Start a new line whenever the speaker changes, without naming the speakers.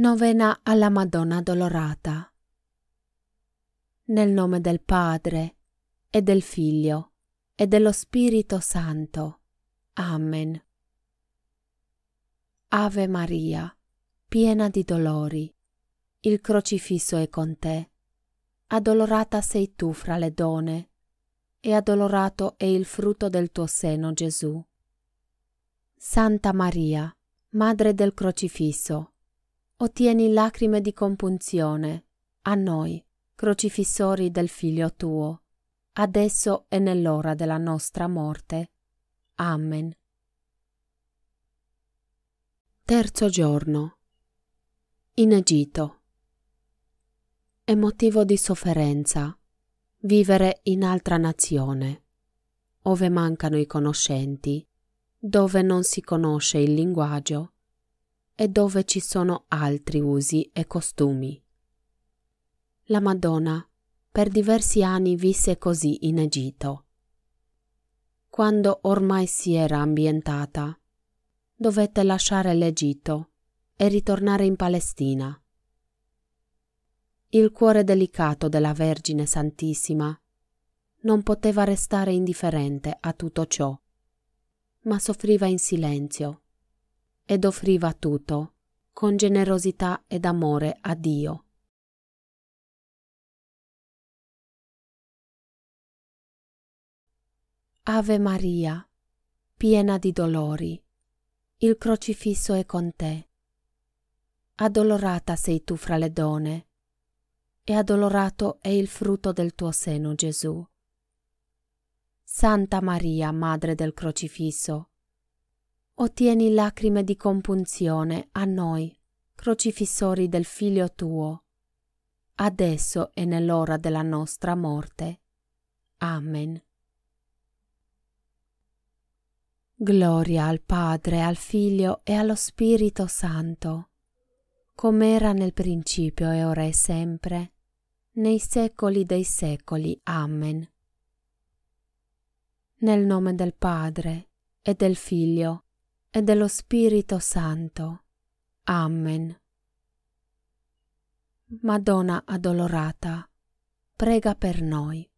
Novena alla Madonna Dolorata. Nel nome del Padre e del Figlio e dello Spirito Santo. Amen. Ave Maria, piena di dolori, il crocifisso è con te. Addolorata sei tu fra le donne, e addolorato è il frutto del tuo seno, Gesù. Santa Maria, Madre del crocifisso, ottieni lacrime di compunzione a noi, crocifissori del Figlio tuo, adesso e nell'ora della nostra morte. Amen. Terzo giorno. In Egitto. È motivo di sofferenza vivere in altra nazione, ove mancano i conoscenti, dove non si conosce il linguaggio e dove ci sono altri usi e costumi. La Madonna per diversi anni visse così in Egitto. Quando ormai si era ambientata, dovette lasciare l'Egitto e ritornare in Palestina. Il cuore delicato della Vergine Santissima non poteva restare indifferente a tutto ciò, ma soffriva in silenzio ed offriva tutto, con generosità ed amore a Dio. Ave Maria, piena di dolori, il crocifisso è con te. Addolorata sei tu fra le donne, e addolorato è il frutto del tuo seno, Gesù. Santa Maria, Madre del Crocifisso, ottieni lacrime di compunzione a noi, crocifissori del Figlio tuo, adesso e nell'ora della nostra morte. Amen. Gloria al Padre, al Figlio e allo Spirito Santo, come era nel principio e ora è sempre, nei secoli dei secoli. Amen. Nel nome del Padre, e del Figlio, e dello Spirito Santo. Amen. Madonna addolorata, prega per noi.